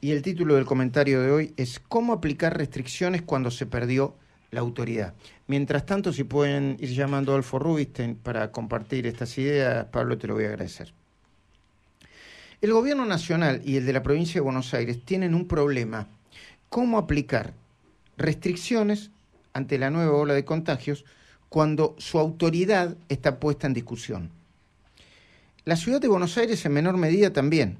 y el título del comentario de hoy es ¿Cómo aplicar restricciones cuando se perdió la autoridad? Mientras tanto, si pueden ir llamando a Adolfo Rubinstein para compartir estas ideas, Pablo, te lo voy a agradecer. El gobierno nacional y el de la provincia de Buenos Aires tienen un problema. ¿Cómo aplicar restricciones ante la nueva ola de contagios cuando su autoridad está puesta en discusión? La ciudad de Buenos Aires en menor medida también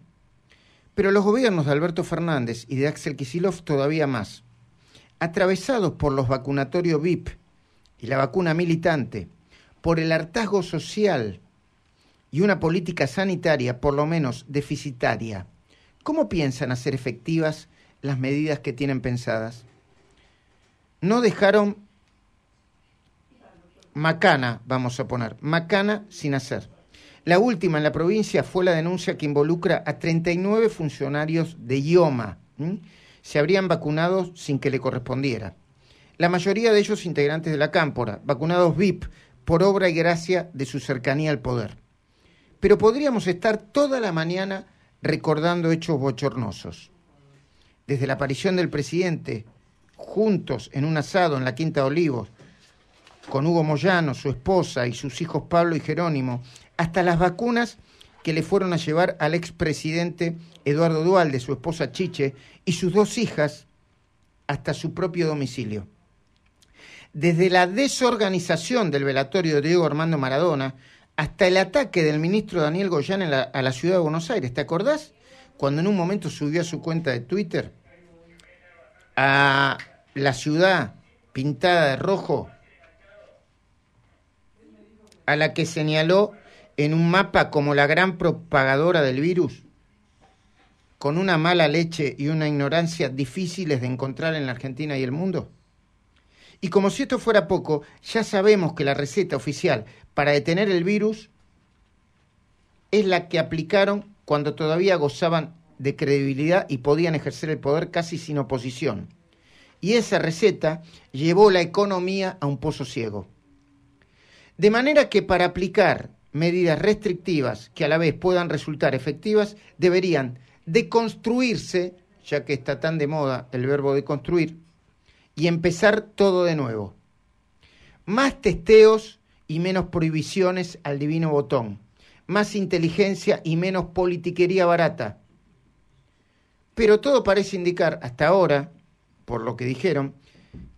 pero los gobiernos de Alberto Fernández y de Axel Kisilov todavía más. Atravesados por los vacunatorios VIP y la vacuna militante, por el hartazgo social y una política sanitaria por lo menos deficitaria, ¿cómo piensan hacer efectivas las medidas que tienen pensadas? No dejaron macana, vamos a poner, macana sin hacer. La última en la provincia fue la denuncia que involucra a 39 funcionarios de IOMA. Se habrían vacunado sin que le correspondiera. La mayoría de ellos integrantes de la Cámpora, vacunados VIP, por obra y gracia de su cercanía al poder. Pero podríamos estar toda la mañana recordando hechos bochornosos. Desde la aparición del presidente, juntos en un asado en la Quinta de Olivos, con Hugo Moyano, su esposa y sus hijos Pablo y Jerónimo, hasta las vacunas que le fueron a llevar al expresidente Eduardo Dualde, su esposa Chiche y sus dos hijas hasta su propio domicilio. Desde la desorganización del velatorio de Diego Armando Maradona hasta el ataque del ministro Daniel Goyán a la ciudad de Buenos Aires, ¿te acordás? Cuando en un momento subió a su cuenta de Twitter a la ciudad pintada de rojo a la que señaló en un mapa como la gran propagadora del virus, con una mala leche y una ignorancia difíciles de encontrar en la Argentina y el mundo? Y como si esto fuera poco, ya sabemos que la receta oficial para detener el virus es la que aplicaron cuando todavía gozaban de credibilidad y podían ejercer el poder casi sin oposición. Y esa receta llevó la economía a un pozo ciego. De manera que para aplicar medidas restrictivas que a la vez puedan resultar efectivas, deberían deconstruirse, ya que está tan de moda el verbo deconstruir, y empezar todo de nuevo. Más testeos y menos prohibiciones al divino botón. Más inteligencia y menos politiquería barata. Pero todo parece indicar hasta ahora, por lo que dijeron,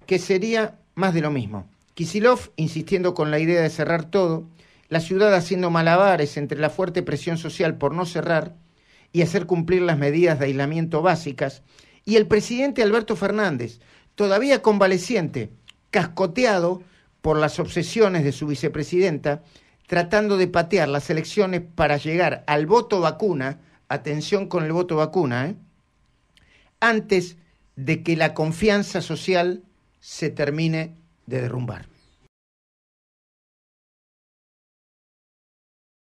que sería más de lo mismo. Kisilov insistiendo con la idea de cerrar todo, la ciudad haciendo malabares entre la fuerte presión social por no cerrar y hacer cumplir las medidas de aislamiento básicas, y el presidente Alberto Fernández, todavía convaleciente, cascoteado por las obsesiones de su vicepresidenta, tratando de patear las elecciones para llegar al voto vacuna, atención con el voto vacuna, ¿eh? antes de que la confianza social se termine de derrumbar.